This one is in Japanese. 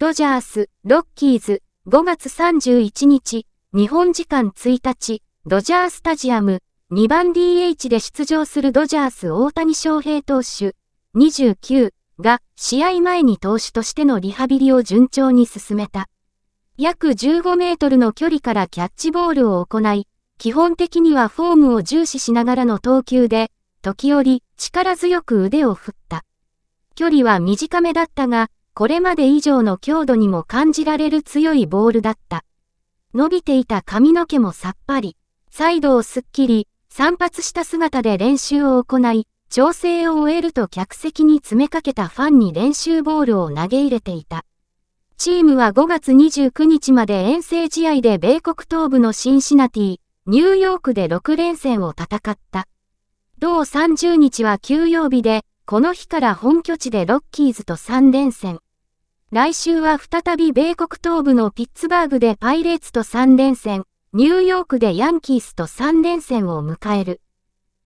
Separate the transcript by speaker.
Speaker 1: ドジャース、ロッキーズ、5月31日、日本時間1日、ドジャースタジアム、2番 DH で出場するドジャース大谷翔平投手、29が試合前に投手としてのリハビリを順調に進めた。約15メートルの距離からキャッチボールを行い、基本的にはフォームを重視しながらの投球で、時折力強く腕を振った。距離は短めだったが、これまで以上の強度にも感じられる強いボールだった。伸びていた髪の毛もさっぱり、サイドをすっきり、散髪した姿で練習を行い、調整を終えると客席に詰めかけたファンに練習ボールを投げ入れていた。チームは5月29日まで遠征試合で米国東部のシンシナティ、ニューヨークで6連戦を戦った。同30日は休養日で、この日から本拠地でロッキーズと3連戦。来週は再び米国東部のピッツバーグでパイレーツと3連戦、ニューヨークでヤンキースと3連戦を迎える。